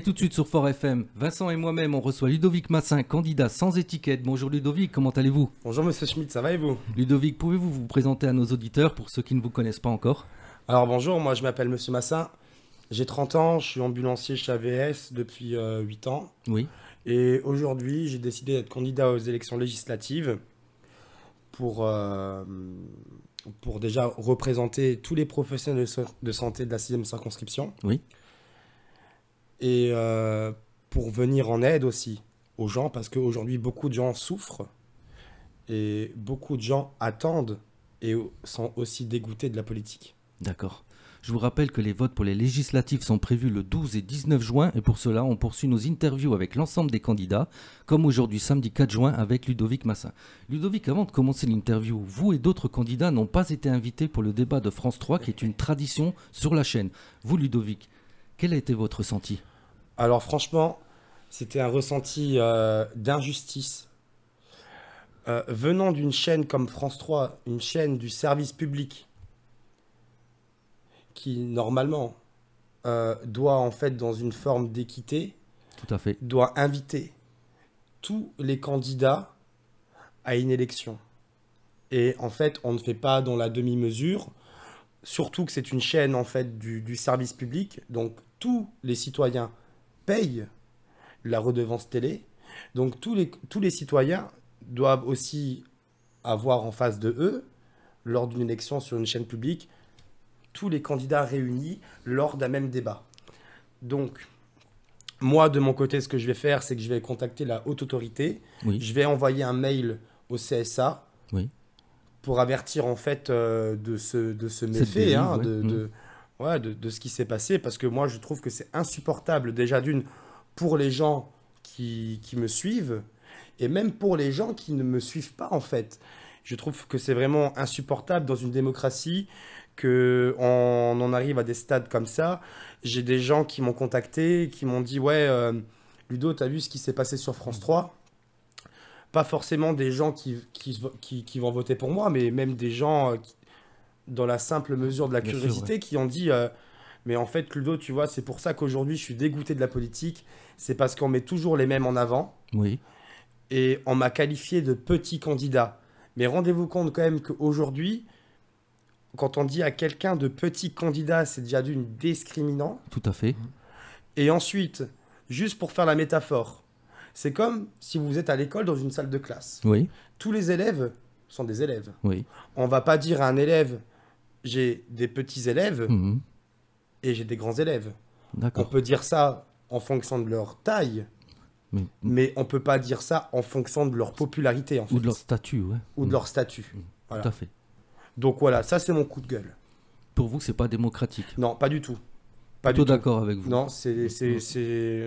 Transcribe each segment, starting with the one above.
tout de suite sur Fort FM, Vincent et moi-même, on reçoit Ludovic Massin, candidat sans étiquette. Bonjour Ludovic, comment allez-vous Bonjour Monsieur Schmitt, ça va et vous Ludovic, pouvez-vous vous présenter à nos auditeurs pour ceux qui ne vous connaissent pas encore Alors bonjour, moi je m'appelle Monsieur Massin, j'ai 30 ans, je suis ambulancier chez AVS depuis 8 euh, ans. Oui. Et aujourd'hui, j'ai décidé d'être candidat aux élections législatives pour, euh, pour déjà représenter tous les professionnels de, santé de la 6e circonscription. Oui et euh, pour venir en aide aussi aux gens, parce qu'aujourd'hui, beaucoup de gens souffrent et beaucoup de gens attendent et sont aussi dégoûtés de la politique. D'accord. Je vous rappelle que les votes pour les législatives sont prévus le 12 et 19 juin et pour cela, on poursuit nos interviews avec l'ensemble des candidats, comme aujourd'hui samedi 4 juin avec Ludovic Massin. Ludovic, avant de commencer l'interview, vous et d'autres candidats n'ont pas été invités pour le débat de France 3 qui est une tradition sur la chaîne. Vous, Ludovic, quel a été votre ressenti alors franchement, c'était un ressenti euh, d'injustice. Euh, venant d'une chaîne comme France 3, une chaîne du service public, qui normalement euh, doit en fait dans une forme d'équité, doit inviter tous les candidats à une élection. Et en fait, on ne fait pas dans la demi-mesure, surtout que c'est une chaîne en fait du service public, donc tous les citoyens la redevance télé. Donc tous les, tous les citoyens doivent aussi avoir en face de eux, lors d'une élection sur une chaîne publique, tous les candidats réunis lors d'un même débat. Donc, moi, de mon côté, ce que je vais faire, c'est que je vais contacter la haute autorité. Je vais envoyer un mail au CSA pour avertir en fait euh, de ce, de ce méfait, ouais, de, ce qui s'est passé, parce que moi je trouve que c'est insupportable déjà d'une pour les gens qui, qui, me suivent, et même pour les gens qui ne me suivent pas en fait. Je trouve que c'est vraiment insupportable dans une démocratie que on en arrive à des stades comme ça. J'ai des gens qui m'ont contacté, qui m'ont dit ouais euh, Ludo, t'as vu ce qui s'est passé sur France 3 Pas forcément des gens qui qui, qui, qui, vont voter pour moi, mais même des gens euh, qui, dans la simple mesure de la curiosité, qui ont dit euh, Mais en fait, Ludo tu vois, c'est pour ça qu'aujourd'hui, je suis dégoûté de la politique. C'est parce qu'on met toujours les mêmes en avant. Oui. Et on m'a qualifié de petit candidat. Mais rendez-vous compte quand même qu'aujourd'hui, quand on dit à quelqu'un de petit candidat, c'est déjà d'une discriminant. Tout à fait. Et ensuite, juste pour faire la métaphore, c'est comme si vous êtes à l'école dans une salle de classe. Oui. Tous les élèves sont des élèves. Oui. On va pas dire à un élève j'ai des petits élèves mhm. et j'ai des grands élèves. On peut dire ça en fonction de leur taille, mais, on on peut pas dire ça en fonction de leur popularité. En Ou de leur statut, Ou de mhm. leur statut. Mhm. Tout à fait. Donc voilà, ça c'est mon coup de gueule. Pour vous, c'est pas démocratique Non, pas du tout. Pas tout d'accord avec vous. Non, c'est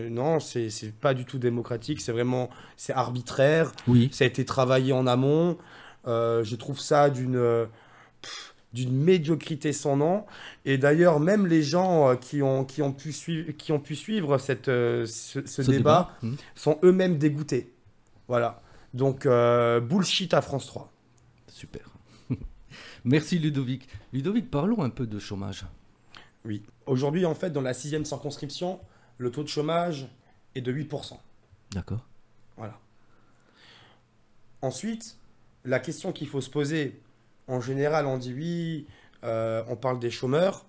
non, c'est pas du tout démocratique. C'est vraiment c'est arbitraire. Oui. Ça a été travaillé en amont. Euh, je trouve ça d'une. Euh, d'une médiocrité sans nom. Et d'ailleurs, même les gens euh, qui ont, qui ont, pu, suivre, qui ont pu suivre cette, euh, ce, débat, hmm. sont eux-mêmes dégoûtés. Voilà. Donc, euh, bullshit à France 3. Super. Merci Ludovic. Ludovic, parlons un peu de chômage. Oui. Aujourd'hui, en fait, dans la sixième circonscription, le taux de chômage est de 8%. D'accord. Voilà. Ensuite, la question qu'il faut se poser en général, on dit oui, euh, on parle des chômeurs,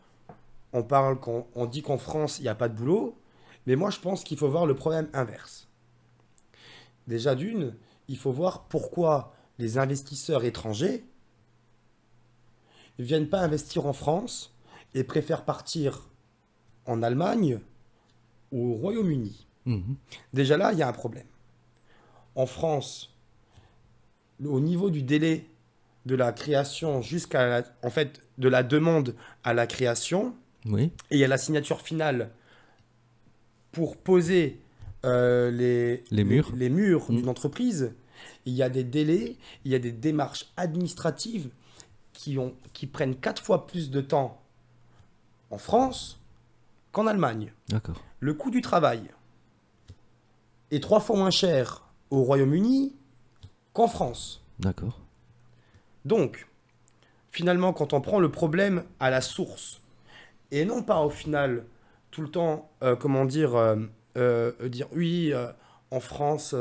on, parle dit qu'en France, il n'y a pas de boulot, mais moi, je pense qu'il faut voir le problème inverse. Déjà d'une, il faut voir pourquoi les investisseurs étrangers ne viennent pas investir en France et préfèrent partir en Allemagne ou au Royaume-Uni. Mhm. Déjà là, il y a un problème. En France, au niveau du délai de la création jusqu'à en fait de la demande à la création oui. et a la signature finale pour poser euh, les, murs, mm. d'une entreprise, il y a des délais, il y a des démarches administratives qui, ont, qui prennent quatre fois plus de temps en France qu'en Allemagne. D'accord. Le coût du travail est trois fois moins cher au Royaume-Uni qu'en France. D'accord. Donc, finalement, quand on prend le problème à la source, et non pas au final, tout le temps, euh, comment dire, euh, euh, dire oui, en France,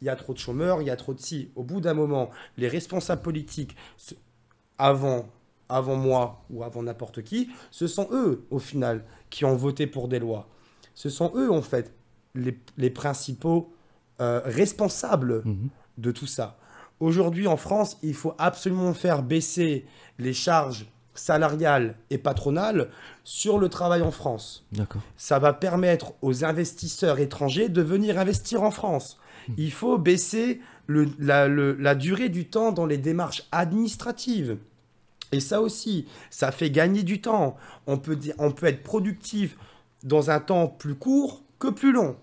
il y a trop de chômeurs, il y a trop de si. Au bout d'un moment, les responsables politiques, avant, avant moi ou avant n'importe qui, ce sont eux, au final, qui ont voté pour des lois. Ce sont eux, en fait, les, principaux responsables mhm. de tout ça. Aujourd'hui, en France, il faut absolument faire baisser les charges salariales et patronales sur le travail en France. Ça va permettre aux investisseurs étrangers de venir investir en France. Hmm. Il faut baisser la, durée du temps dans les démarches administratives. Et ça aussi, ça fait gagner du temps. On peut, on peut être productif dans un temps plus court que plus long.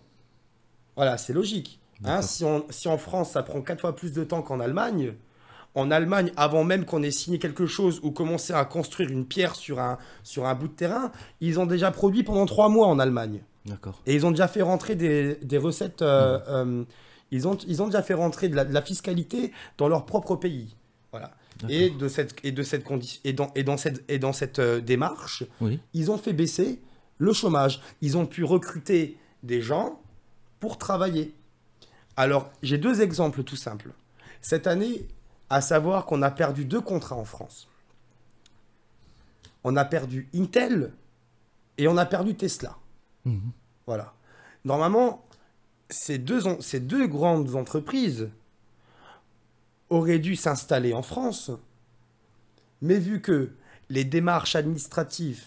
Voilà, c'est logique. Hein, si, si, en France, ça prend quatre fois plus de temps qu'en Allemagne, en Allemagne, avant même qu'on ait signé quelque chose ou commencé à construire une pierre sur un, sur un bout de terrain, ils ont déjà produit pendant trois mois en Allemagne. D'accord. Et ils ont déjà fait rentrer des, des recettes. Euh, euh, ils, ont, ils ont déjà fait rentrer de la, fiscalité dans leur propre pays. Voilà. Et de cette, et de cette condition, et dans, et dans cette, et dans cette euh, démarche, ils ont fait baisser le chômage. Ils ont pu recruter des gens pour travailler. Alors, j'ai deux exemples tout simples. Cette année, à savoir qu'on a perdu deux contrats en France. On a perdu Intel et on a perdu Tesla. Mhm. Voilà. Normalement, ces deux, ces deux grandes entreprises auraient dû s'installer en France, mais vu que les démarches administratives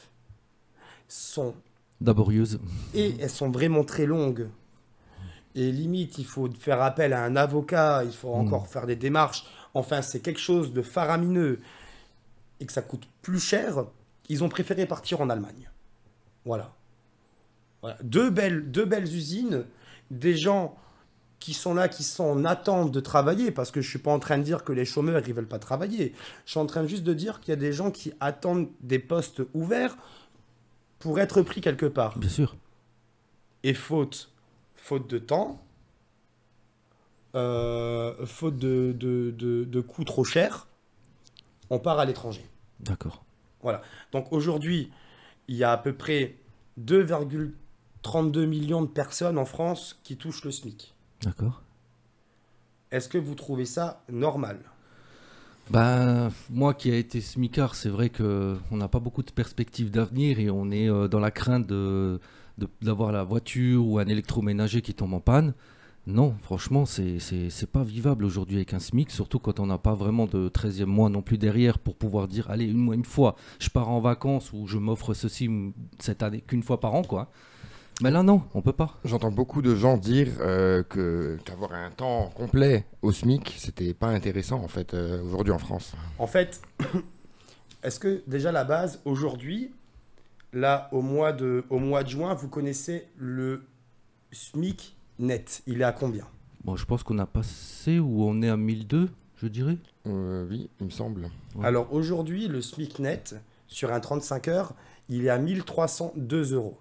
sont laborieuses et elles sont vraiment très longues et limite, il faut faire appel à un avocat, il faut encore hmm. faire des démarches. Enfin, c'est quelque chose de faramineux et que ça coûte plus cher. Ils ont préféré partir en Allemagne. Voilà. Deux, belles, deux belles usines, des gens qui sont là, qui sont en attente de travailler, parce que je ne suis pas en train de dire que les chômeurs, ils veulent pas travailler. Je suis en train juste de dire qu'il y a des gens qui attendent des postes ouverts pour être pris quelque part. Bien sûr. Et faute faute de temps, euh, faute de, de, coûts trop chers, on part à l'étranger. D'accord. Voilà. Donc aujourd'hui, il y a à peu près 2,32 millions de personnes en France qui touchent le SMIC. D'accord. Est-ce que vous trouvez ça normal Ben moi qui ai été smicard, c'est vrai qu'on n'a pas beaucoup de perspectives d'avenir et on est euh, dans la crainte de, d'avoir la voiture ou un électroménager qui tombe en panne. Non, franchement, c'est pas vivable aujourd'hui avec un SMIC, surtout quand on n'a pas vraiment de 13e mois non plus derrière pour pouvoir dire allez, une, une fois, je pars en vacances ou je m'offre ceci cette année qu'une fois par an, quoi. Mais là, non, on peut pas. J'entends beaucoup de gens dire euh, que d'avoir un temps complet au SMIC, c'était pas intéressant en fait euh, aujourd'hui en France. En fait, est-ce que déjà la base aujourd'hui, là, au mois, de, au mois de juin, vous connaissez le SMIC net. Il est à combien Bon, je pense qu'on a passé ou on est à 1002, je dirais. Euh, oui, il me semble. Alors aujourd'hui, le SMIC net, sur un 35 heures, il est à 1302 euros.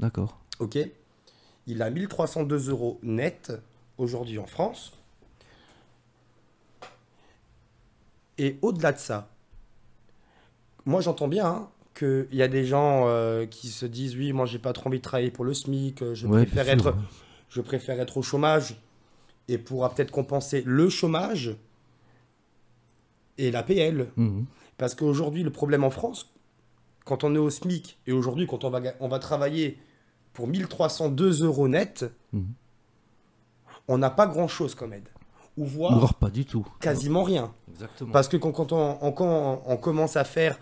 D'accord. Ok Il est à 1302 euros net aujourd'hui en France. Et au-delà de ça, moi j'entends bien, hein, il y a des gens euh, qui se disent oui, moi j'ai pas trop envie de travailler pour le SMIC, euh, je, préfère, être, je préfère être au chômage et pourra peut-être compenser le chômage et la PL. Mhm. Parce qu'aujourd'hui, le problème en France, quand on est au SMIC et aujourd'hui, quand on va, on va travailler pour 1302 euros net, mhm. on n'a pas grand-chose comme aide. Ou voire, pas du tout. Quasiment rien. Parce que quand, on commence à faire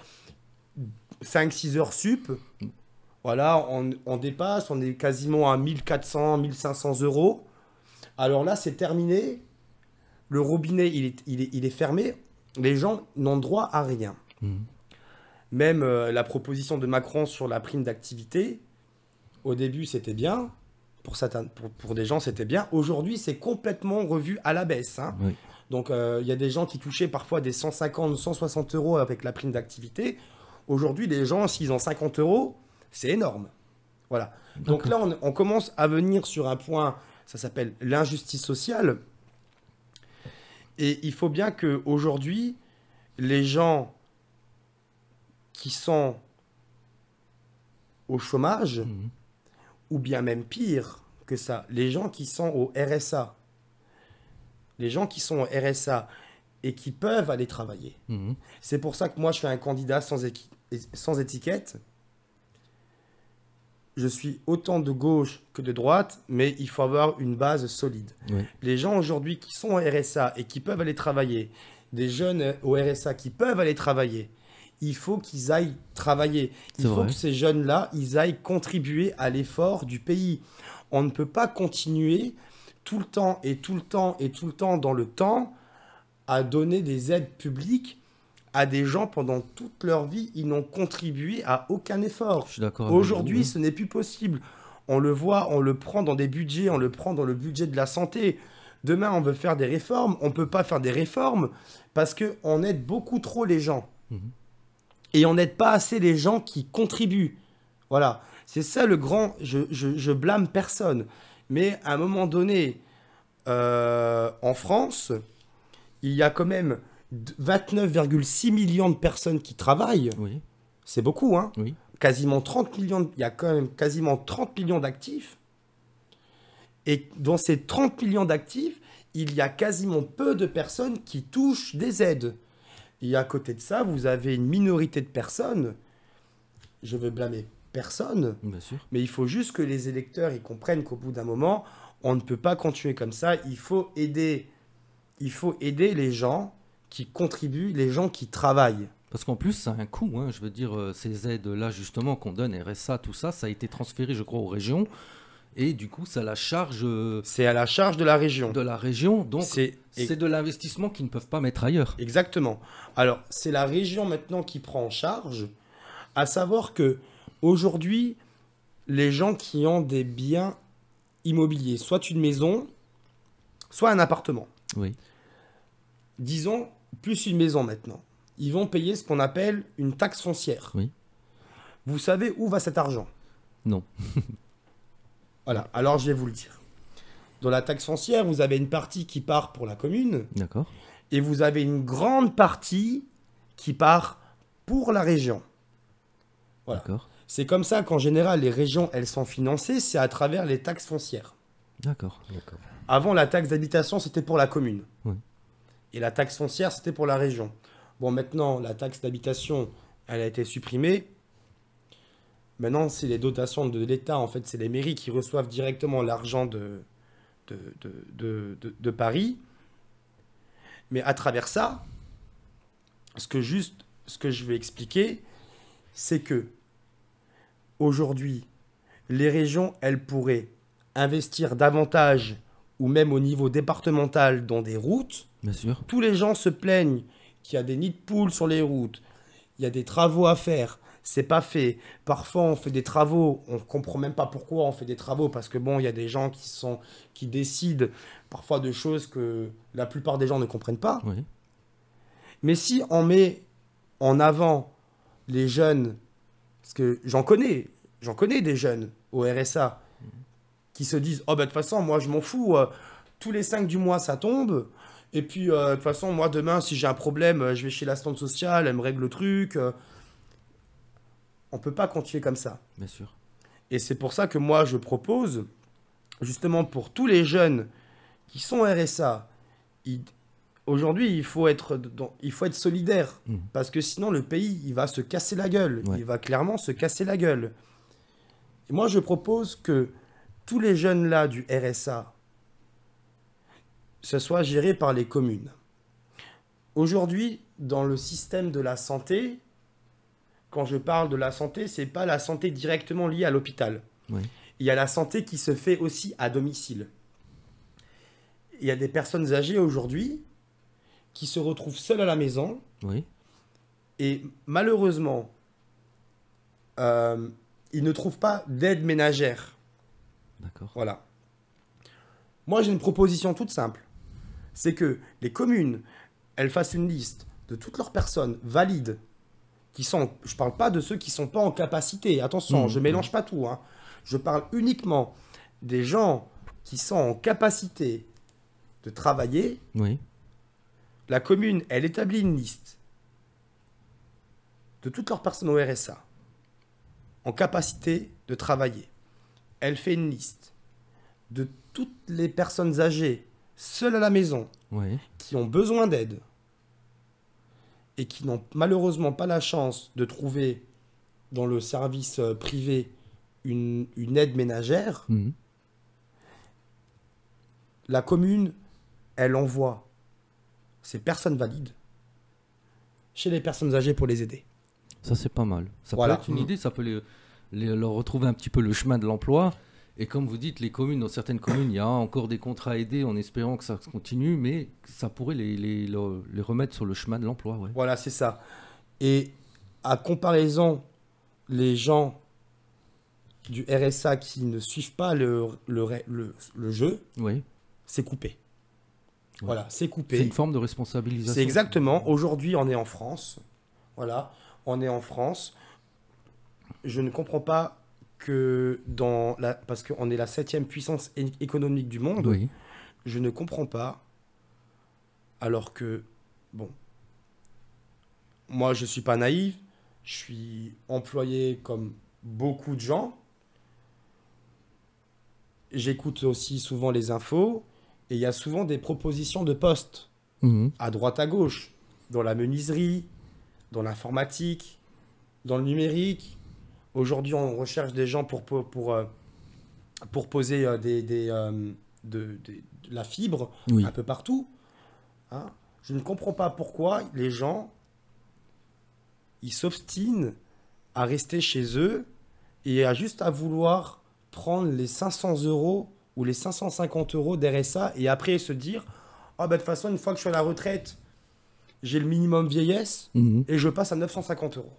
5-6 heures sup. Voilà, on, dépasse, on est quasiment à 1400, 1500 euros. Alors là, c'est terminé. Le robinet, il est, il est, fermé. Les gens n'ont droit à rien. Mhm. Même euh, la proposition de Macron sur la prime d'activité, au début, c'était bien. Pour, certains, pour, des gens, c'était bien. Aujourd'hui, c'est complètement revu à la baisse. Hein. Donc, euh, il y a des gens qui touchaient parfois des 150, 160 euros avec la prime d'activité. Aujourd'hui, les gens, s'ils ont 50 euros, c'est énorme. Voilà. Donc là, on, commence à venir sur un point, ça s'appelle l'injustice sociale. Et il faut bien que aujourd'hui, les gens qui sont au chômage, mmh. ou bien même pire que ça, les gens qui sont au RSA, les gens qui sont au RSA et qui peuvent aller travailler. Mmh. C'est pour ça que moi, je suis un candidat sans équipe sans étiquette, je suis autant de gauche que de droite, mais il faut avoir une base solide. Les gens aujourd'hui qui sont au RSA et qui peuvent aller travailler, des jeunes au RSA qui peuvent aller travailler, il faut qu'ils aillent travailler. Il faut que ces jeunes-là, ils aillent contribuer à l'effort du pays. On ne peut pas continuer tout le temps et tout le temps et tout le temps dans le temps à donner des aides publiques à des gens pendant toute leur vie, ils n'ont contribué à aucun effort. Aujourd'hui, ce n'est plus possible. On le voit, on le prend dans des budgets, on le prend dans le budget de la santé. Demain, on veut faire des réformes, on ne peut pas faire des réformes parce qu'on aide beaucoup trop les gens. Mhm. Et on n'aide pas assez les gens qui contribuent. Voilà, c'est ça le grand... Je, blâme personne. Mais à un moment donné, euh, en France, il y a quand même 29,6 millions de personnes qui travaillent, c'est beaucoup, hein. Quasiment 30 millions, il y a quand même quasiment 30 millions d'actifs. Et dans ces 30 millions d'actifs, il y a quasiment peu de personnes qui touchent des aides. Et à côté de ça, vous avez une minorité de personnes. Je veux blâmer personne. Mais il faut juste que les électeurs y comprennent qu'au bout d'un moment, on ne peut pas continuer comme ça. Il faut aider, il faut aider les gens qui contribuent, les gens qui travaillent. Parce qu'en plus, ça a un coût. Hein, je veux dire, euh, ces aides-là, justement, qu'on donne, RSA, tout ça, ça a été transféré, je crois, aux régions. Et du coup, ça la charge. Euh, c'est à la charge de la région. De la région. Donc, C'est c'est de l'investissement qu'ils ne peuvent pas mettre ailleurs. Exactement. Alors, c'est la région maintenant qui prend en charge, à savoir que aujourd'hui, les gens qui ont des biens immobiliers, soit une maison, soit un appartement, Oui. disons, plus une maison maintenant, ils vont payer ce qu'on appelle une taxe foncière. Oui. Vous savez où va cet argent Non. voilà, alors je vais vous le dire. Dans la taxe foncière, vous avez une partie qui part pour la commune. D'accord. Et vous avez une grande partie qui part pour la région. D'accord. C'est comme ça qu'en général, les régions, elles sont financées, c'est à travers les taxes foncières. D'accord. D'accord. Avant, la taxe d'habitation, c'était pour la commune. Oui. Et la taxe foncière, c'était pour la région. Bon, maintenant, la taxe d'habitation, elle a été supprimée. Maintenant, c'est les dotations de l'État. En fait, c'est les mairies qui reçoivent directement l'argent de Paris. Mais à travers ça, ce que, juste, ce que je vais expliquer, c'est que aujourd'hui, les régions, elles pourraient investir davantage ou même au niveau départemental dans des routes tous les gens se plaignent qu'il y a des nids de poules sur les routes, il y a des travaux à faire, c'est pas fait. Parfois, on fait des travaux, on comprend même pas pourquoi on fait des travaux, parce que bon, il y a des gens qui sont qui décident parfois de choses que la plupart des gens ne comprennent pas. Mais si on met en avant les jeunes, parce que j'en connais, j'en connais des jeunes au RSA mm. qui se disent oh bah de toute façon moi je m'en fous, euh, tous les cinq du mois ça tombe, et puis, euh, de toute façon, moi, demain, si j'ai un problème, euh, je vais chez la l'assistante sociale, elle me règle le truc. Euh. On peut pas continuer comme ça. Bien sûr. Et c'est pour ça que moi, je propose, justement, pour tous les jeunes qui sont RSA, aujourd'hui, il faut être, il faut être solidaire mmh. parce que sinon le pays, il va se casser la gueule. Il va clairement se casser la gueule. Et moi, je propose que tous les jeunes là du RSA ce soit géré par les communes. Aujourd'hui, dans le système de la santé, quand je parle de la santé, c'est pas la santé directement liée à l'hôpital. Il y a la santé qui se fait aussi à domicile. Il y a des personnes âgées aujourd'hui qui se retrouvent seules à la maison. Et malheureusement, euh, ils ne trouvent pas d'aide ménagère. D'accord. Voilà. Moi, j'ai une proposition toute simple c'est que les communes, elles fassent une liste de toutes leurs personnes valides, qui sont, je ne parle pas de ceux qui ne sont pas en capacité, attention, hmm. je ne mélange pas tout, hein. je parle uniquement des gens qui sont en capacité de travailler. Oui. La commune, elle établit une liste de toutes leurs personnes au RSA en capacité de travailler. Elle fait une liste de toutes les personnes âgées seuls à la maison, qui ont besoin d'aide et qui n'ont malheureusement pas la chance de trouver dans le service euh, privé une, aide ménagère, mmh. la commune, elle envoie ces personnes valides chez les personnes âgées pour les aider. Ça, c'est pas mal. Ça voilà. peut être une mmh. idée, ça peut leur retrouver un petit peu le chemin de l'emploi et comme vous dites, les communes, dans certaines communes, il y a encore des contrats aidés en espérant que ça continue, mais ça pourrait les, remettre sur le chemin de l'emploi. Voilà, c'est ça. Et à comparaison, les gens du RSA qui ne suivent pas le, le, jeu, oui. c'est coupé. Voilà, c'est coupé. C'est une forme de responsabilisation. C'est exactement. Aujourd'hui, on est en France. Voilà, on est en France. Je ne comprends pas que dans la, parce qu'on est la septième puissance économique du monde, je ne comprends pas, alors que, bon, moi je suis pas naïf, je suis employé comme beaucoup de gens, j'écoute aussi souvent les infos, et il y a souvent des propositions de postes, mhm. à droite, à gauche, dans la menuiserie, dans l'informatique, dans le numérique, Aujourd'hui, on recherche des gens pour, pour, pour, euh, poser euh, euh, des, de, la fibre un peu partout. Hein. Je ne comprends pas pourquoi les gens, ils s'obstinent à rester chez eux et à juste à vouloir prendre les 500 euros ou les 550 euros d'RSA et après se dire « ah, bah, de toute façon, une fois que je suis à la retraite, j'ai le minimum vieillesse mhm. et je passe à 950 euros. »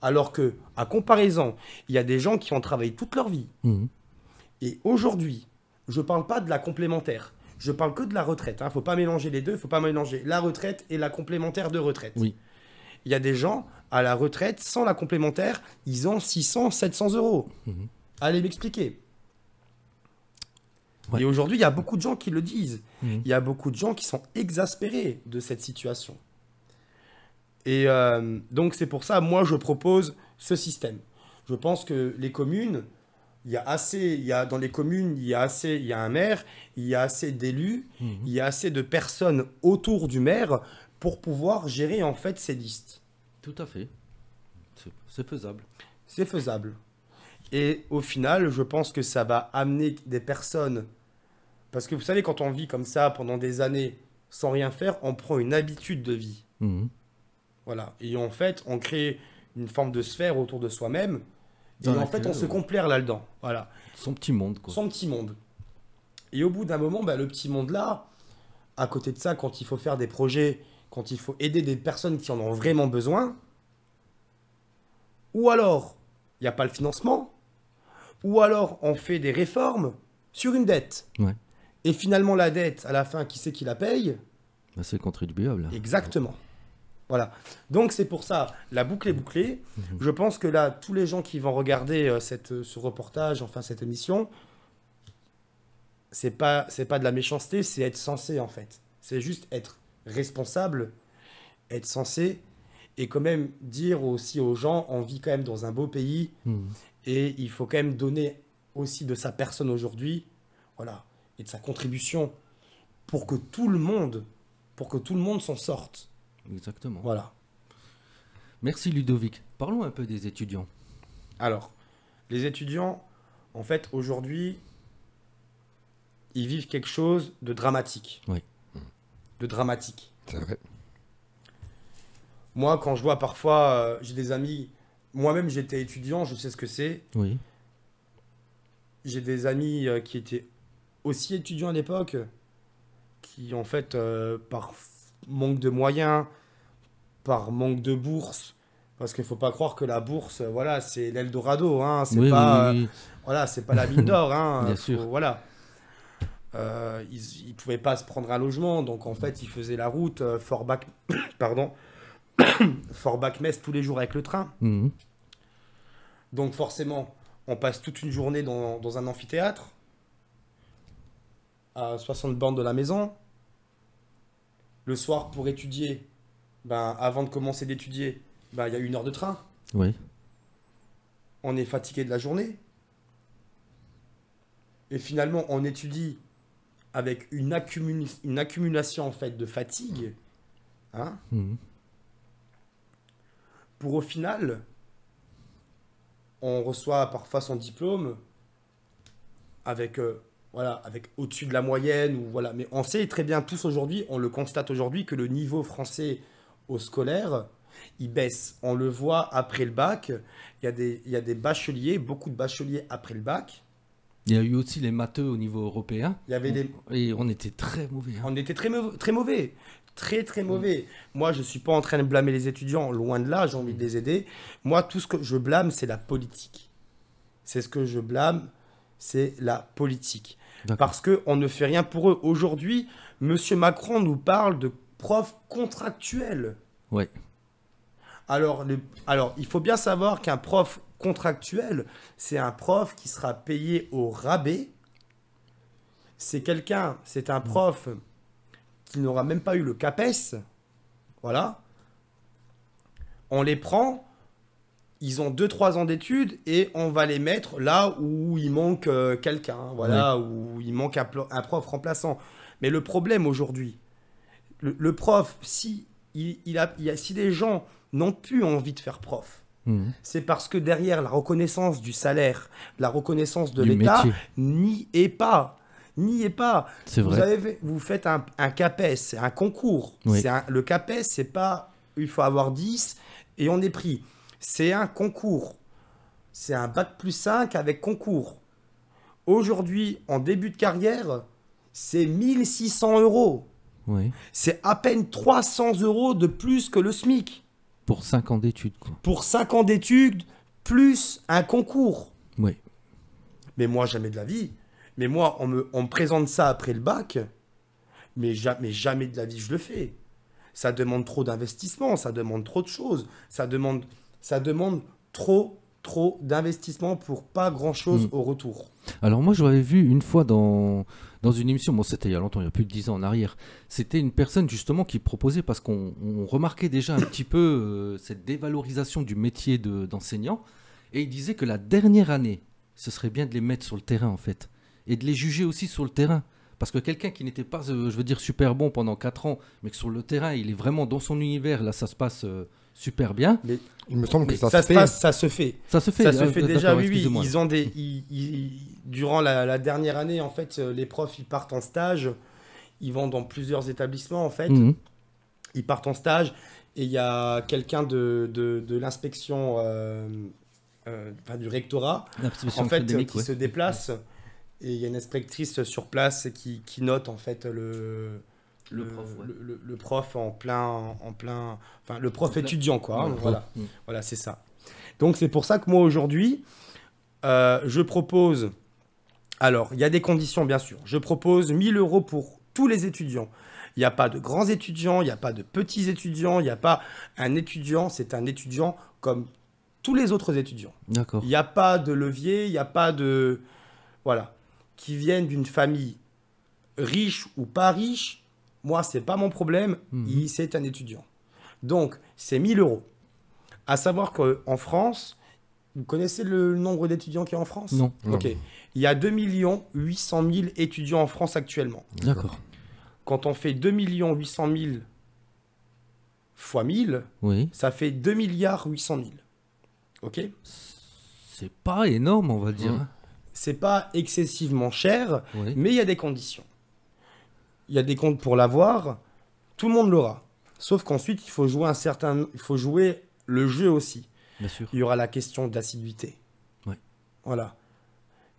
Alors que, à comparaison, il y a des gens qui ont travaillé toute leur vie. Mmh. Et aujourd'hui, je ne parle pas de la complémentaire. Je parle que de la retraite. Il hein. ne faut pas mélanger les deux. Il ne faut pas mélanger la retraite et la complémentaire de retraite. Oui. Il y a des gens à la retraite, sans la complémentaire, ils ont 600, 700 euros. Mmh. Allez m'expliquer. Et aujourd'hui, il y a beaucoup de gens qui le disent. Mmh. Il y a beaucoup de gens qui sont exaspérés de cette situation. Et euh, donc c'est pour ça, moi je propose ce système. Je pense que les communes, il y a assez, il y a, dans les communes, il y a assez, il y a un maire, il y a assez d'élus, mhm. il y a assez de personnes autour du maire pour pouvoir gérer en fait ces listes. Tout à fait. C'est faisable. C'est faisable. Et au final, je pense que ça va amener des personnes. Parce que vous savez, quand on vit comme ça pendant des années sans rien faire, on prend une habitude de vie. Mhm. Voilà. Et en fait, on crée une forme de sphère autour de soi-même. Et en fait, on se euh, complaire là-dedans. Voilà. Son petit monde, quoi. Son petit monde. Et au bout d'un moment, bah, le petit monde-là, à côté de ça, quand il faut faire des projets, quand il faut aider des personnes qui en ont vraiment besoin, ou alors, il n'y a pas le financement, ou alors on fait des réformes sur une dette. Et finalement, la dette, à la fin, qui sait qui la paye bah, C'est le contribuable. Exactement. Voilà. Donc c'est pour ça, la boucle est mhm. bouclée. Mhm. Je pense que là, tous les gens qui vont regarder euh, euh, ce reportage, enfin cette émission, c'est pas c'est pas de la méchanceté, c'est être censé en fait. C'est juste être responsable, être censé et quand même dire aussi aux gens, on vit quand même dans un beau pays mhm. et il faut quand même donner aussi de sa personne aujourd'hui, voilà, et de sa contribution pour que tout le monde, pour que tout le monde s'en sorte. Exactement. Voilà. Merci Ludovic. Parlons un peu des étudiants. Alors, les étudiants, en fait, aujourd'hui, ils vivent quelque chose de dramatique. Oui. De dramatique. C'est vrai. Moi, quand je vois parfois, euh, j'ai des amis. Moi-même, j'étais étudiant, je sais ce que c'est. Oui. J'ai des amis euh, qui étaient aussi étudiants à l'époque, qui en fait, euh, parfois manque de moyens, par manque de bourse, parce qu'il faut pas croire que la bourse, euh, voilà, c'est l'Eldorado, hein, c'est pas, euh, voilà, c'est pas la mine d'or, hein, Bien sûr. voilà. Euh, ils, ne pouvaient pas se prendre un logement, donc en fait, ils faisaient la route fort back, pardon, fort back tous les jours avec le train. Mhm. Donc forcément, on passe toute une journée dans, un amphithéâtre à 60 bornes de la maison le soir pour étudier, ben, avant de commencer d'étudier, ben, il y a une heure de train. Oui. On est fatigué de la journée. Et finalement, on étudie avec une, accumulation en fait de fatigue. Hein mmh. Pour au final, on reçoit parfois son diplôme avec euh, voilà, avec au-dessus de la moyenne. Ou, voilà. Mais on sait très bien tous aujourd'hui, on le constate aujourd'hui, que le niveau français au scolaire, il baisse. On le voit après le bac. Il y a des, il y a des bacheliers, beaucoup de bacheliers après le bac. Il y a eu aussi les matheux au niveau européen. Il y avait des... Et on était très mauvais. Hein. On était très, très mauvais. Très, très mm. mauvais. Moi, je ne suis pas en train de blâmer les étudiants. Loin de là, j'ai envie de mm. les aider. Moi, tout ce que je blâme, c'est la politique. C'est ce que je blâme c'est la politique. Parce qu'on ne fait rien pour eux. Aujourd'hui, M. Macron nous parle de profs contractuels. Oui. Alors, alors, il faut bien savoir qu'un prof contractuel, c'est un prof qui sera payé au rabais. C'est quelqu'un, c'est un mm. prof qui n'aura même pas eu le CAPES. Voilà. On les prend ils ont deux, trois ans d'études et on va les mettre là où il manque euh, quelqu'un, hein, voilà, où il manque un, prof remplaçant. Mais le problème aujourd'hui, le, prof, si, il, a, si des gens n'ont plus envie de faire prof, mhm. c'est parce que derrière la reconnaissance du salaire, la reconnaissance de l'État n'y est pas. N'y pas. vous, Avez, vous faites un, CAPES, c'est un concours. C'est le CAPES, c'est pas il faut avoir 10 et on est pris. C'est un concours. C'est un bac plus 5 avec concours. Aujourd'hui, en début de carrière, c'est 1600 euros. C'est à peine 300 euros de plus que le SMIC. Pour 5 ans d'études. Pour 5 ans d'études, plus un concours. Oui. Mais moi, jamais de la vie. Mais moi, on me, présente ça après le bac. Mais jamais, jamais de la vie, je le fais. Ça demande trop d'investissement, ça demande trop de choses. Ça demande ça demande trop trop d'investissement pour pas grand chose mm. au retour. Alors moi je l'avais vu une fois dans, dans une émission, bon c'était il y a longtemps, il y a plus de 10 ans en arrière, c'était une personne justement qui proposait, parce qu'on remarquait déjà un petit peu euh, cette dévalorisation du métier d'enseignant, et il disait que la dernière année, ce serait bien de les mettre sur le terrain en fait, et de les juger aussi sur le terrain. Parce que quelqu'un qui n'était pas, euh, je veux dire, super bon pendant 4 ans, mais que sur le terrain, il est vraiment dans son univers, là, ça se passe euh, super bien. Mais il me semble que ça, se fait. Passe, ça se fait. Ça se fait. Ça se hein, fait déjà, oui, oui. Ils ont des, durant la, dernière année, en fait, euh, les profs, ils partent en stage. Ils vont dans plusieurs établissements, en fait. Mhm. Ils partent en stage. Et il y a quelqu'un de, de, l'inspection, enfin, du rectorat, en fait, qui se déplace. Et il y a une inspectrice sur place qui, qui note en fait le, le, prof, en plein, en plein, enfin le prof étudiant quoi. Hein, voilà, mm. voilà c'est ça. Donc c'est pour ça que moi aujourd'hui, euh, je propose. Alors il y a des conditions bien sûr. Je propose 1000 euros pour tous les étudiants. Il n'y a pas de grands étudiants, il n'y a pas de petits étudiants, il n'y a pas un étudiant, c'est un étudiant comme tous les autres étudiants. D'accord. Il n'y a pas de levier, il n'y a pas de voilà qui viennent d'une famille riche ou pas riche, moi, c'est pas mon problème, mhm. c'est un étudiant. Donc, c'est 1000 euros. À savoir qu'en France, vous connaissez le nombre d'étudiants qu'il y a en France Non. Ok. Il y a 2 800 000 étudiants en France actuellement. D'accord. Quand on fait 2 800 000 fois 1000, oui. ça fait 2 milliards 800 000. Ok C'est pas énorme, on va dire. Mmh. Hein c'est pas excessivement cher, mais il y a des conditions. Il y a des comptes pour l'avoir, tout le monde l'aura. Sauf qu'ensuite, il faut jouer un certain, il faut jouer le jeu aussi. Bien sûr. Il y aura la question d'assiduité. Voilà.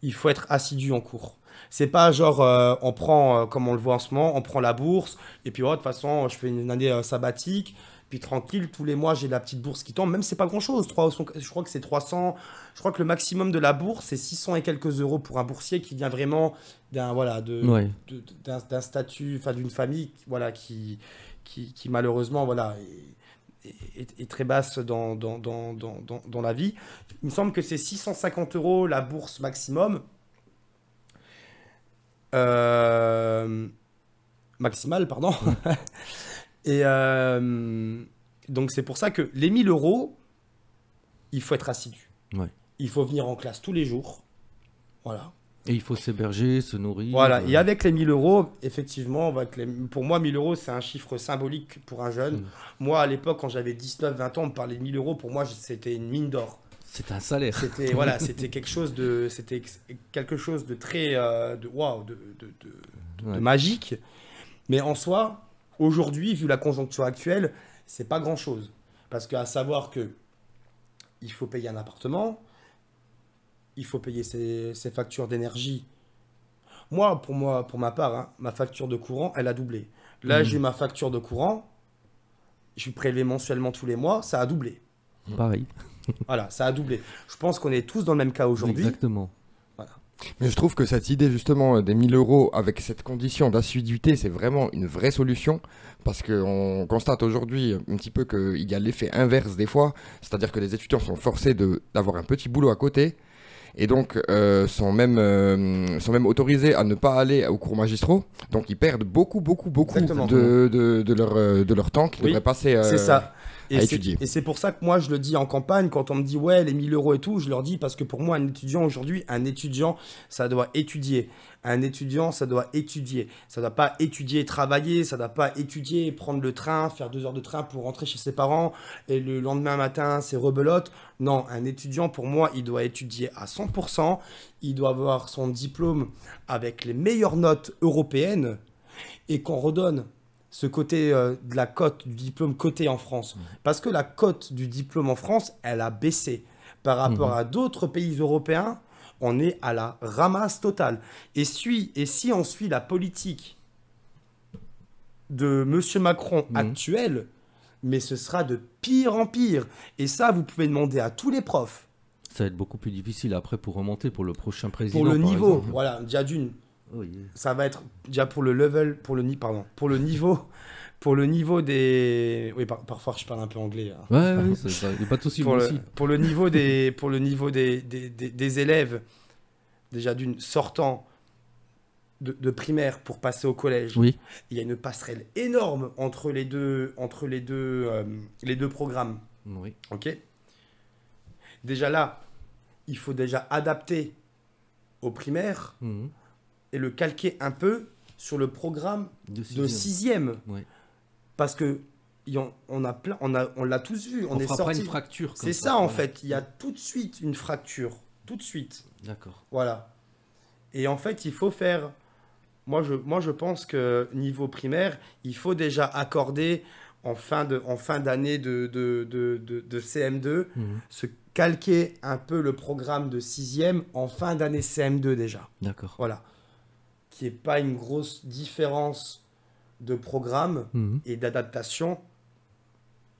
Il faut être assidu en cours. C'est pas genre euh, on prend, euh, comme on le voit en ce moment, on prend la bourse et puis oh, de toute façon je fais une année euh, sabbatique, puis tranquille, tous les mois, j'ai la petite bourse qui tombe. Même, c'est pas grand-chose. Je crois que c'est 300. Je crois que le maximum de la bourse, c'est 600 et quelques euros pour un boursier qui vient vraiment d'un voilà, de, d'un statut, enfin d'une famille voilà, qui, qui, malheureusement voilà, est, très basse dans dans, dans, dans, dans la vie. Il me semble que c'est 650 euros la bourse maximum. Euh, maximale, pardon. Et euh, donc, c'est pour ça que les 1000 euros, il faut être assidu. Il faut venir en classe tous les jours. Voilà. Et il faut s'héberger, se nourrir. Voilà. Euh, Et avec les 1000 euros, effectivement, pour moi, 1000 euros, c'est un chiffre symbolique pour un jeune. Mm. Moi, à l'époque, quand j'avais 19, 20 ans, on me parlait de 1000 euros. Pour moi, c'était une mine d'or. C'était un salaire. C'était voilà, c'était quelque chose de, c'était quelque chose de très, euh, de waouh, de, de, magique. Mais en soi, Aujourd'hui, vu la conjoncture actuelle, c'est pas grand-chose. Parce qu'à savoir que il faut payer un appartement, il faut payer ses, factures d'énergie. Moi, pour moi, pour ma part, hein, ma facture de courant, elle a doublé. Là, mmh. j'ai ma facture de courant, je suis prélevé mensuellement tous les mois, ça a doublé. Mmh. Pareil. voilà, ça a doublé. Je pense qu'on est tous dans le même cas aujourd'hui. Exactement. Mais je trouve que cette idée justement euh, des 1000 euros avec cette condition d'assiduité, c'est vraiment une vraie solution parce qu'on constate aujourd'hui euh, un petit peu qu'il y a l'effet inverse des fois, c'est-à-dire que les étudiants sont forcés d'avoir un petit boulot à côté et donc euh, sont, même, euh, sont même autorisés à ne pas aller aux cours magistraux. Donc ils perdent beaucoup, beaucoup, beaucoup de, euh, de, leur, temps qu'ils devrait devraient passer ça. à étudier. Et c'est pour ça que moi je le dis en campagne, quand on me dit ouais les 1000 euros et tout, je leur dis parce que pour moi un étudiant aujourd'hui, un étudiant, ça doit étudier. Un étudiant, ça doit étudier. Ça ne doit pas étudier et travailler. Ça ne doit pas étudier prendre le train, faire deux heures de train pour rentrer chez ses parents. Et le lendemain matin, c'est rebelote. Non, un étudiant, pour moi, il doit étudier à 100%. Il doit avoir son diplôme avec les meilleures notes européennes. Et qu'on redonne ce côté euh, de la cote du diplôme coté en France. Mmh. Parce que la cote du diplôme en France, elle a baissé par rapport mmh. à d'autres pays européens on est à la ramasse totale. Et si, et si on suit la politique de M. Macron mhm. actuel, mais ce sera de pire en pire. Et ça, vous pouvez demander à tous les profs. Ça va être beaucoup plus difficile après pour remonter pour le prochain président. Pour le niveau, voilà, déjà d'une. Oh, ça va être déjà pour le level, pour le, pardon, pour le niveau, pour le niveau des. Oui, parfois je parle un peu anglais. Hein. Ouais, oui, il n'y pas de souci. pour, le, niveau des, pour le niveau des, des, des, élèves, déjà d'une sortant de, de, primaire pour passer au collège, oui. il y a une passerelle énorme entre les deux, entre les deux, euh, les deux programmes. Oui. Ok. Déjà là, il faut déjà adapter au primaire mmh. et le calquer un peu sur le programme de sixième. De parce que on a on l'a tous vu. On, on est une fracture. C'est ça, en fait. Il y a tout de suite une fracture, tout de suite. D'accord. Voilà. Et en fait, il faut faire. Moi, je, moi, je pense que niveau primaire, il faut déjà accorder en fin de, en fin d'année de de, de, CM2, mhm. se calquer un peu le programme de sixième en fin d'année CM2 déjà. D'accord. Voilà. Qui est pas une grosse différence de programme mhm. et d'adaptation.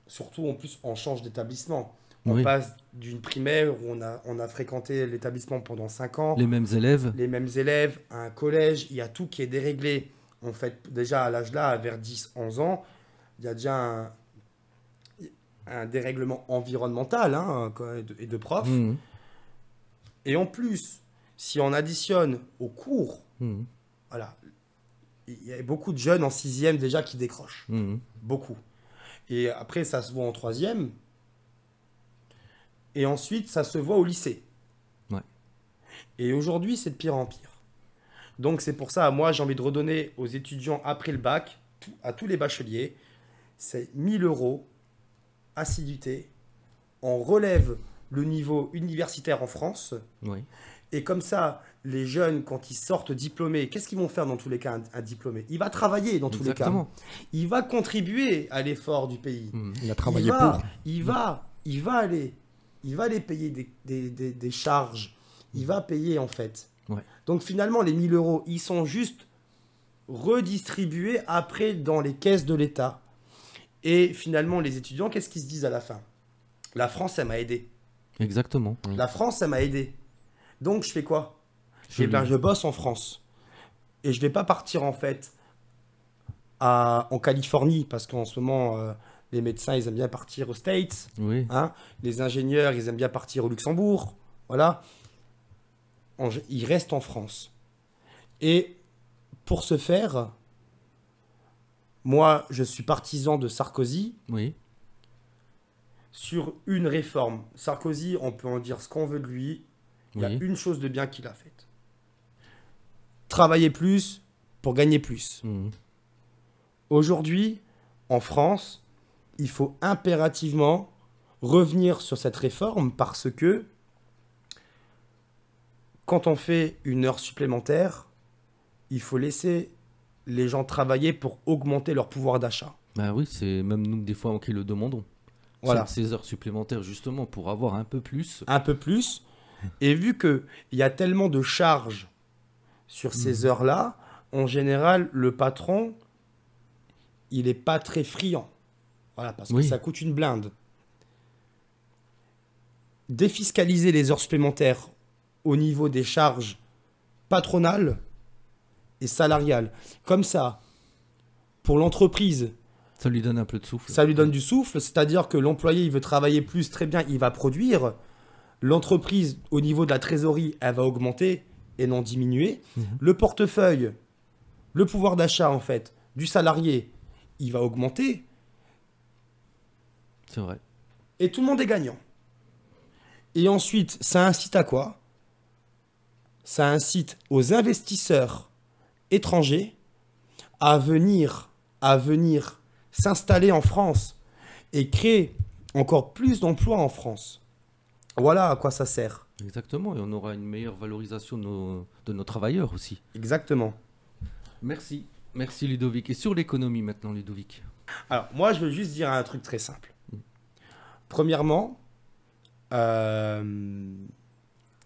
Surtout, en plus, en change d'établissement. On passe d'une primaire où on a, on a fréquenté l'établissement pendant 5 ans. Les mêmes élèves. Les mêmes élèves, un collège. Il y a tout qui est déréglé. En fait, déjà à l'âge là, vers 10-11 ans, il y a déjà un, dérèglement environnemental hein, et de profs. Mhm. Et en plus, si on additionne aux cours, mhm. voilà, il y a beaucoup de jeunes en sixième déjà qui décrochent. Mhm. Beaucoup. Et après, ça se voit en troisième. Et ensuite, ça se voit au lycée. Et aujourd'hui, c'est de pire en pire. Donc c'est pour ça, moi, j'ai envie de redonner aux étudiants après le bac, à tous les bacheliers, c'est 1000 euros, assiduité. On relève le niveau universitaire en France. Et comme ça, les jeunes, quand ils sortent diplômés, qu'est-ce qu'ils vont faire dans tous les cas, un, diplômé Il va travailler dans tous les cas. Il va contribuer à l'effort du pays. Hmm, il va, pour. Il va, aller, il va payer des, charges. Il va payer en fait. Donc finalement, les 1000 euros, ils sont juste redistribués après dans les caisses de l'État. Et finalement, les étudiants, qu'est-ce qu'ils se disent à la fin La France, elle m'a aidé. Exactement. La France, elle m'a aidé. Donc je fais quoi eh ben, je, bosse en France. Et je vais pas partir en fait en Californie, parce qu'en ce moment, euh, les médecins, ils aiment bien partir aux States. Hein. les ingénieurs, ils aiment bien partir au Luxembourg. Voilà. ils restent en France. Et pour ce faire, moi, je suis partisan de Sarkozy. Oui. Sur une réforme. Sarkozy, on peut en dire ce qu'on veut de lui. Il y a une chose de bien qu'il a faite travailler plus pour gagner plus. Mhm. Aujourd'hui, en France, il faut impérativement revenir sur cette réforme parce que quand on fait une heure supplémentaire, il faut laisser les gens travailler pour augmenter leur pouvoir d'achat. Bah oui, c'est même nous des fois qui le demandons. Voilà. Ces heures supplémentaires justement pour avoir un peu plus. Un peu plus. Et vu qu'il y a tellement de charges sur ces mhm. heures-là, en général, le patron, il n'est pas très friand. Voilà, parce que ça coûte une blinde. Défiscaliser les heures supplémentaires au niveau des charges patronales et salariales. Comme ça, pour l'entreprise. Ça lui donne un peu de souffle. Ça lui donne du souffle, c'est-à-dire que l'employé, il veut travailler plus, très bien, il va produire. L'entreprise, au niveau de la trésorerie, elle va augmenter et non diminuer. Mhm. Le portefeuille, le pouvoir d'achat en fait du salarié, il va augmenter. C'est vrai. Et tout le monde est gagnant. Et ensuite, ça incite à quoi Ça incite aux investisseurs étrangers à venir, à venir s'installer en France et créer encore plus d'emplois en France. Voilà à quoi ça sert. Exactement, et on aura une meilleure valorisation de nos, travailleurs aussi. Exactement. Merci, merci Ludovic. Et sur l'économie maintenant, Ludovic Alors, moi, je veux juste dire un truc très simple. Mm. Premièrement, euh,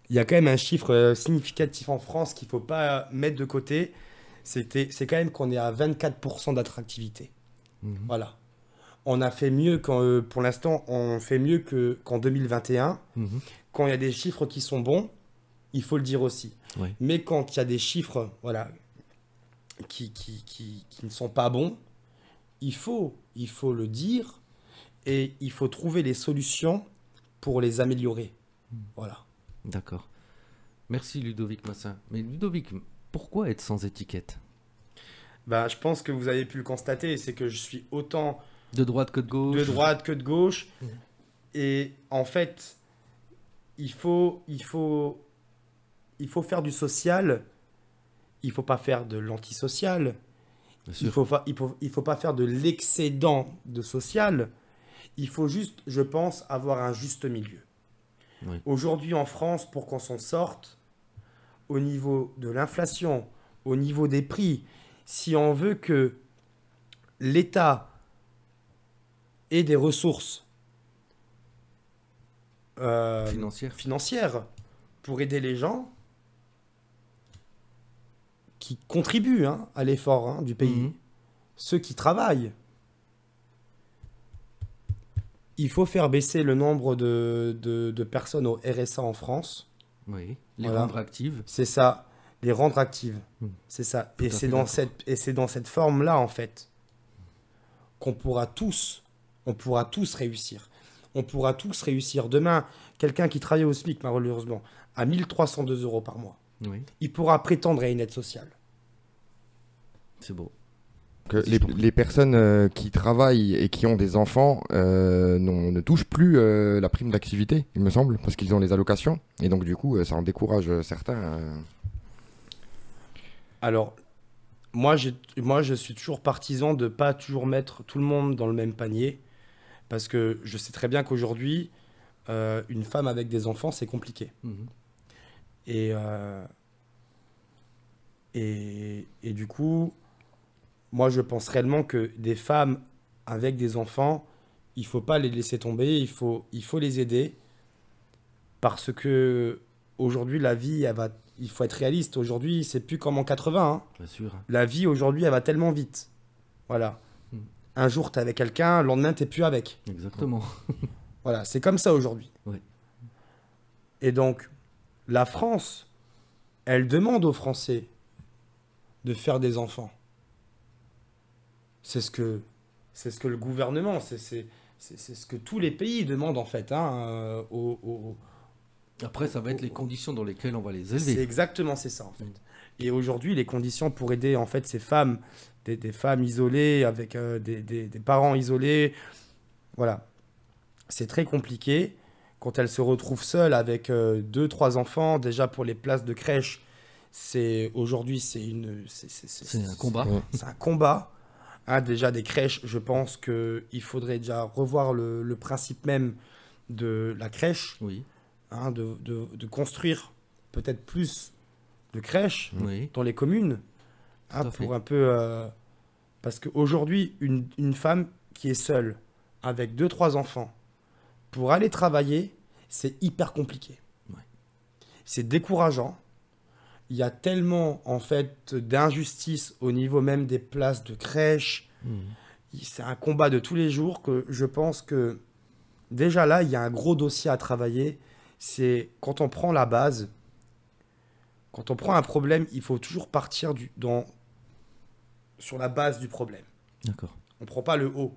il y a quand même un chiffre euh, significatif en France qu'il ne faut pas mettre de côté. C'est quand même qu'on est à 24% d'attractivité. Mm-hmm. Voilà. On a fait mieux, quand, euh, pour l'instant, on fait mieux qu'en 2021 quand il y a des chiffres qui sont bons, il faut le dire aussi. Mais quand il y a des chiffres voilà, qui, qui, qui, ne sont pas bons, il faut, il faut le dire et il faut trouver les solutions pour les améliorer. Voilà. D'accord. Merci Ludovic Massin. Mais Ludovic, pourquoi être sans étiquette bah, Je pense que vous avez pu le constater, c'est que je suis autant... De droite que de gauche. De droite que de gauche. Et en fait, il faut, il faut, il faut faire du social. Il faut pas faire de l'antisocial. Il faut, il faut, pas faire de l'excédent de social. Il faut juste, je pense, avoir un juste milieu. Aujourd'hui en France, pour qu'on s'en sorte, au niveau de l'inflation, au niveau des prix, si on veut que l'État ait des ressources euh, financière. financière pour aider les gens qui contribuent hein, à l'effort hein, du pays, mhm. ceux qui travaillent. Il faut faire baisser le nombre de, personnes au RSA en France. Oui, les rendre actives. C'est ça, les rendre actives. Mhm. C'est ça. et c'est dans, cette, dans cette forme-là, en fait, qu'on pourra tous, on pourra tous réussir on pourra tous réussir. Demain, quelqu'un qui travaille au SMIC, malheureusement, à 1302 euros par mois, il pourra prétendre à une aide sociale. C'est beau. Que les, personnes euh, qui travaillent et qui ont des enfants euh, ne touchent plus euh, la prime d'activité, il me semble, parce qu'ils ont les allocations. Et donc, du coup, ça en décourage certains. Alors, moi, moi, je suis toujours partisan de ne pas toujours mettre tout le monde dans le même panier. Parce que je sais très bien qu'aujourd'hui, euh, une femme avec des enfants, c'est compliqué. Mhm. Euh, et, et, du coup, moi, je pense réellement que des femmes avec des enfants, il faut pas les laisser tomber, il faut, il faut les aider. Parce que aujourd'hui, la vie, elle va, il faut être réaliste. Aujourd'hui, c'est plus comme en 80. Hein. sûr. La vie, aujourd'hui, elle va tellement vite. Voilà un jour es avec quelqu'un, le lendemain t'es plus avec. Exactement. voilà, c'est comme ça aujourd'hui. Et donc, la France, elle demande aux Français de faire des enfants. C'est ce que, c'est ce que le gouvernement, c'est, ce que tous les pays demandent en fait. Hein, euh, Après, ça va être les conditions dans lesquelles on va les aider. C'est exactement c'est ça en fait. Et aujourd'hui, les conditions pour aider en fait ces femmes, des, femmes isolées, avec euh, des, parents isolés, voilà, c'est très compliqué. Quand elles se retrouvent seules avec euh, deux, trois enfants, déjà pour les places de crèche, c'est aujourd'hui c'est une c'est un combat. un hein, combat. déjà des crèches, je pense qu'il faudrait déjà revoir le, principe même de la crèche. Oui. Hein, de, de, de, construire peut-être plus de crèches dans les communes, ah, pour un peu... Euh, parce qu'aujourd'hui, une, une femme qui est seule, avec deux, trois enfants, pour aller travailler, c'est hyper compliqué. C'est décourageant. Il y a tellement en fait d'injustice au niveau même des places de crèche. Hmm. C'est un combat de tous les jours que je pense que déjà là, il y a un gros dossier à travailler. C'est quand on prend la base, quand on prend un problème, il faut toujours partir du, dans, sur la base du problème. D'accord. On prend pas le haut.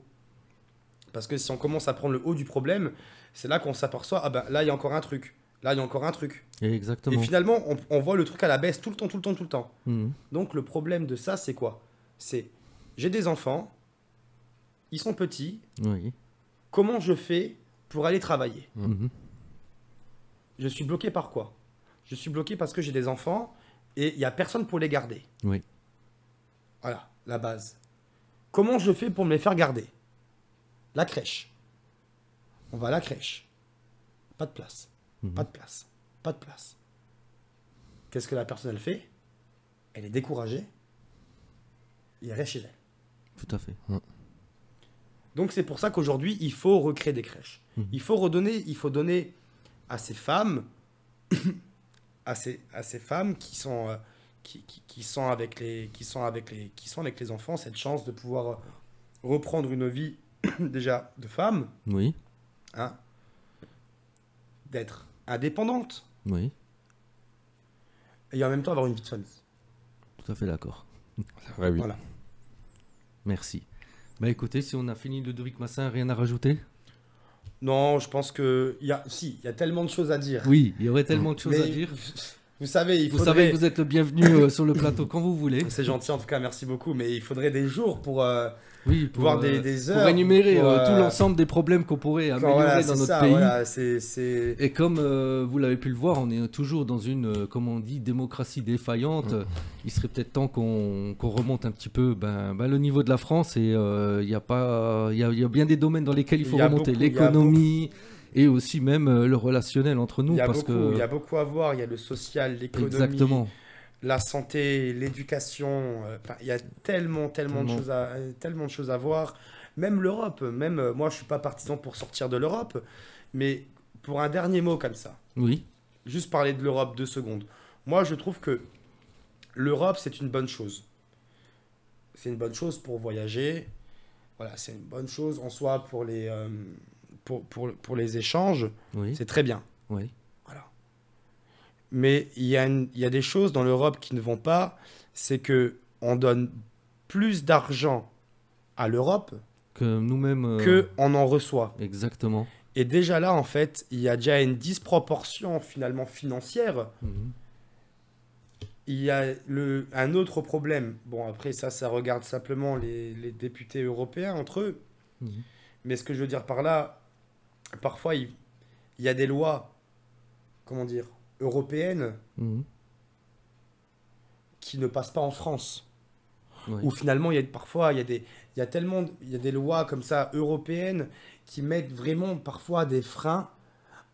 Parce que si on commence à prendre le haut du problème, c'est là qu'on s'aperçoit, ah ben là, il y a encore un truc. Là, il y a encore un truc. Exactement. Et finalement, on, voit le truc à la baisse tout le temps, tout le temps, tout le temps. Mhm. Donc, le problème de ça, c'est quoi C'est, j'ai des enfants, ils sont petits, comment je fais pour aller travailler mhm. Je suis bloqué par quoi je suis bloqué parce que j'ai des enfants et il n'y a personne pour les garder. Oui. Voilà, la base. Comment je fais pour me les faire garder La crèche. On va à la crèche. Pas de place. Mhm. Pas de place. Pas de place. Qu'est-ce que la personne elle fait Elle est découragée. Il reste chez elle. Tout à fait. Mm. Donc c'est pour ça qu'aujourd'hui, il faut recréer des crèches. Mhm. Il faut redonner, il faut donner à ces femmes à ces, à ces femmes qui sont, euh, qui, sont avec les, qui, sont avec les, qui sont avec les enfants cette chance de pouvoir euh, reprendre une vie déjà de femme. Oui. Hein, D'être indépendante. Oui. Et en même temps avoir une vie de famille. Tout à fait d'accord. oui. Voilà. Merci. Bah écoutez, si on a fini doric Massin, rien à rajouter non, je pense que y a, si, il y a tellement de choses à dire. Oui, il y aurait tellement de choses à dire. Vous savez, il faudrait... vous savez, vous êtes le bienvenu euh, sur le plateau quand vous voulez. C'est gentil en tout cas, merci beaucoup. Mais il faudrait des jours pour euh, oui, pour, des, euh, énumérer euh, euh, tout l'ensemble des problèmes qu'on pourrait améliorer dans notre pays. Et comme vous l'avez pu le voir, on est toujours dans une, comme on dit, démocratie défaillante. Mmh. Il serait peut-être temps qu'on remonte un petit peu ben, ben, le niveau de la France. Et il y, a pas, il y a bien des domaines dans lesquels il faut remonter. L'économie et aussi même le relationnel entre nous. Il y a, beaucoup, il y a beaucoup à voir, il y a le social, l'économie. Exactement la santé, l'éducation. Euh, il y a tellement, tellement, de choses à, tellement de choses à voir. Même l'Europe. Même euh, moi, je ne suis pas partisan pour sortir de l'Europe, mais pour un dernier mot comme ça. Oui. Juste parler de l'Europe deux secondes. Moi, je trouve que l'Europe, c'est une bonne chose. C'est une bonne chose pour voyager. Voilà, c'est une bonne chose en soi pour les, euh, pour, les échanges. Oui. C'est très bien. Oui. Mais il y, a des choses dans l'Europe qui ne vont pas. C'est que on donne plus d'argent à l'Europe que nous-mêmes euh, que on en reçoit. Exactement. Et déjà là, en fait, il y a déjà une disproportion finalement financière. Mhm. Il y a un autre problème. Bon, après, ça, ça regarde simplement les, députés européens entre eux. Mhm. Mais ce que je veux dire par là, parfois, il, il y a des lois, comment dire, européenne mhm. qui ne passe pas en France. Où finalement, il y a parfois, il y a des, il y a tellement, il y a des lois comme ça européennes qui mettent vraiment parfois des freins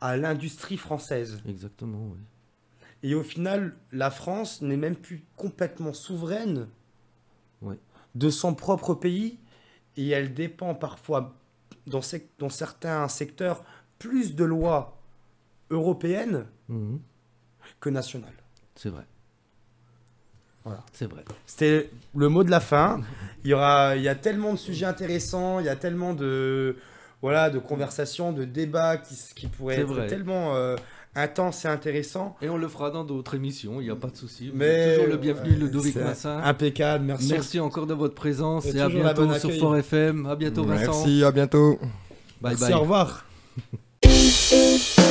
à l'industrie française. Exactement. Oui. Et au final, la France n'est même plus complètement souveraine de son propre pays et elle dépend parfois dans, dans certains secteurs plus de lois européennes. Mhm que national. C'est vrai. Voilà. C'est vrai. C'était le mot de la fin. Il y aura, il y a tellement de sujets intéressants, il y a tellement de, voilà, de conversations, de débats qui, qui pourraient être tellement euh, intenses et intéressants. Et on le fera dans d'autres émissions, il n'y a pas de souci. Mais toujours le bienvenu, le euh, Ludovic Massin. Impeccable, merci. Merci encore de votre présence et, à bientôt sur Fort FM. À bientôt, Vincent. Merci, à bientôt. Bye bye. Au revoir.